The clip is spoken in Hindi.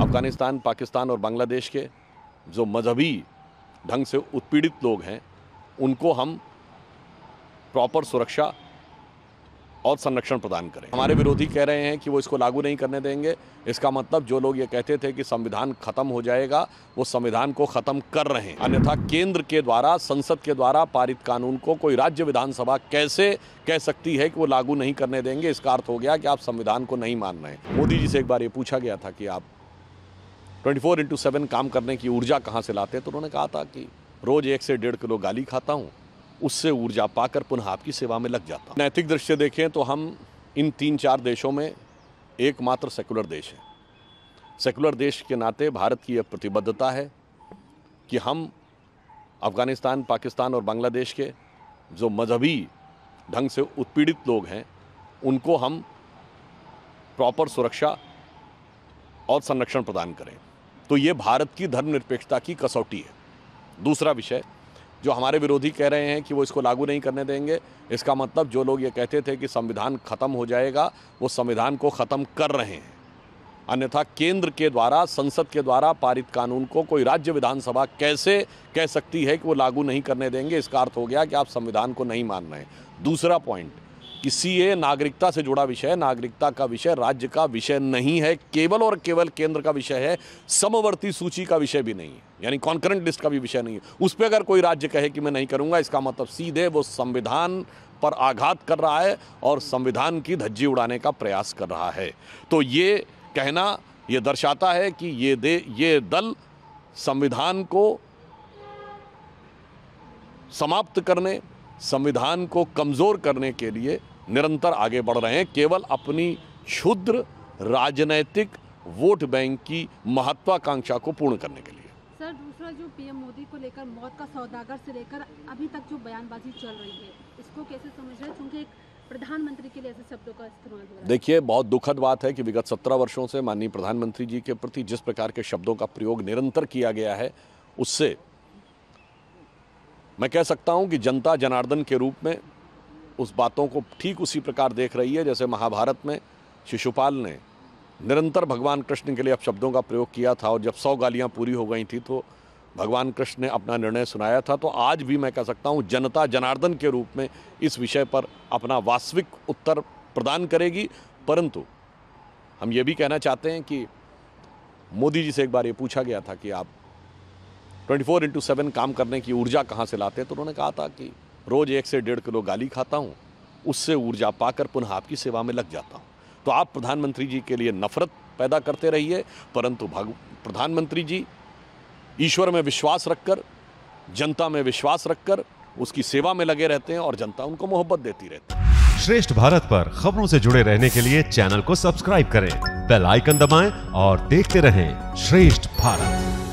अफ़गानिस्तान पाकिस्तान और बांग्लादेश के जो मजहबी ढंग से उत्पीड़ित लोग हैं उनको हम प्रॉपर सुरक्षा और संरक्षण प्रदान करें हमारे विरोधी कह रहे हैं कि वो इसको लागू नहीं करने देंगे इसका मतलब जो लोग ये कहते थे कि संविधान खत्म हो जाएगा वो संविधान को खत्म कर रहे हैं अन्यथा केंद्र के द्वारा संसद के द्वारा पारित कानून को कोई राज्य विधानसभा कैसे कह सकती है कि वो लागू नहीं करने देंगे इसका अर्थ हो गया कि आप संविधान को नहीं मान रहे मोदी जी से एक बार ये पूछा गया था कि आप ट्वेंटी फोर इंटू सेवन काम करने की ऊर्जा कहाँ से लाते हैं तो उन्होंने कहा था कि रोज़ एक से डेढ़ किलो गाली खाता हूँ उससे ऊर्जा पाकर पुनः आपकी सेवा में लग जाता हूँ नैतिक दृष्टि देखें तो हम इन तीन चार देशों में एकमात्र सेकुलर देश हैं सेकुलर देश के नाते भारत की यह प्रतिबद्धता है कि हम अफ़गानिस्तान पाकिस्तान और बांग्लादेश के जो मजहबी ढंग से उत्पीड़ित लोग हैं उनको हम प्रॉपर सुरक्षा और संरक्षण प्रदान करें तो ये भारत की धर्मनिरपेक्षता की कसौटी है दूसरा विषय जो हमारे विरोधी कह रहे हैं कि वो इसको लागू नहीं करने देंगे इसका मतलब जो लोग ये कहते थे कि संविधान ख़त्म हो जाएगा वो संविधान को ख़त्म कर रहे हैं अन्यथा केंद्र के द्वारा संसद के द्वारा पारित कानून को कोई राज्य विधानसभा कैसे कह सकती है कि वो लागू नहीं करने देंगे इसका अर्थ हो गया कि आप संविधान को नहीं मान रहे हैं दूसरा पॉइंट कि सीए नागरिकता से जुड़ा विषय नागरिकता का विषय राज्य का विषय नहीं है केवल और केवल केंद्र का विषय है समवर्ती सूची का विषय भी नहीं है यानी कॉन्करेंट लिस्ट का भी विषय नहीं है उस पर अगर कोई राज्य कहे कि मैं नहीं करूँगा इसका मतलब सीधे वो संविधान पर आघात कर रहा है और संविधान की धज्जी उड़ाने का प्रयास कर रहा है तो ये कहना ये दर्शाता है कि ये दे ये दल संविधान को समाप्त करने संविधान को कमज़ोर करने के लिए निरंतर आगे बढ़ रहे हैं केवल अपनी क्षुद्र राजनैतिक वोट बैंक की महत्वाकांक्षा को पूर्ण करने के लिए सर दूसरा जो पीएम मोदी को लेकर मौत का सौदागर से लेकर अभी तक जो बयानबाजी चल रही है इसको कैसे समझ रहे हैं क्योंकि प्रधानमंत्री के लिए ऐसे शब्दों का इस्तेमाल हो रहा है देखिए बहुत दुखद बात है कि विगत सत्रह वर्षों से माननीय प्रधानमंत्री जी के प्रति जिस प्रकार के शब्दों का प्रयोग निरंतर किया गया है उससे मैं कह सकता हूं कि जनता जनार्दन के रूप में उस बातों को ठीक उसी प्रकार देख रही है जैसे महाभारत में शिशुपाल ने निरंतर भगवान कृष्ण के लिए अब शब्दों का प्रयोग किया था और जब सौ गालियाँ पूरी हो गई थी तो भगवान कृष्ण ने अपना निर्णय सुनाया था तो आज भी मैं कह सकता हूँ जनता जनार्दन के रूप में इस विषय पर अपना वास्तविक उत्तर प्रदान करेगी परंतु हम ये भी कहना चाहते हैं कि मोदी जी से एक बार ये पूछा गया था कि आप ट्वेंटी फोर इंटू सेवन काम करने की ऊर्जा कहाँ से लाते हैं तो उन्होंने कहा था कि रोज़ एक से डेढ़ किलो गाली खाता हूँ उससे ऊर्जा पाकर पुनः आपकी सेवा में लग जाता हूँ तो आप प्रधानमंत्री जी के लिए नफरत पैदा करते रहिए परंतु भग प्रधानमंत्री जी ईश्वर में विश्वास रखकर जनता में विश्वास रखकर उसकी सेवा में लगे रहते हैं और जनता उनको मोहब्बत देती रहती है श्रेष्ठ भारत पर खबरों से जुड़े रहने के लिए चैनल को सब्सक्राइब करें बेल आइकन दबाएं और देखते रहें श्रेष्ठ भारत